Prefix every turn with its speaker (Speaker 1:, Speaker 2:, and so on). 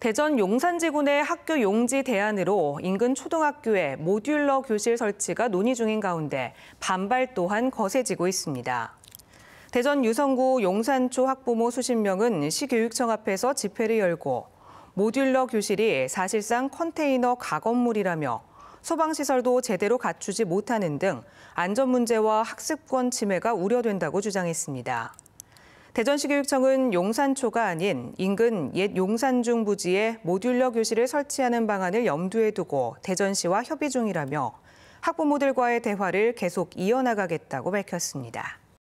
Speaker 1: 대전 용산지구내 학교 용지 대안으로 인근 초등학교에 모듈러 교실 설치가 논의 중인 가운데 반발 또한 거세지고 있습니다. 대전 유성구 용산초 학부모 수십 명은 시교육청 앞에서 집회를 열고 모듈러 교실이 사실상 컨테이너 가건물이라며 소방시설도 제대로 갖추지 못하는 등 안전 문제와 학습권 침해가 우려된다고 주장했습니다. 대전시교육청은 용산초가 아닌 인근 옛 용산중 부지에 모듈러 교실을 설치하는 방안을 염두에 두고 대전시와 협의 중이라며 학부모들과의 대화를 계속 이어나가겠다고 밝혔습니다.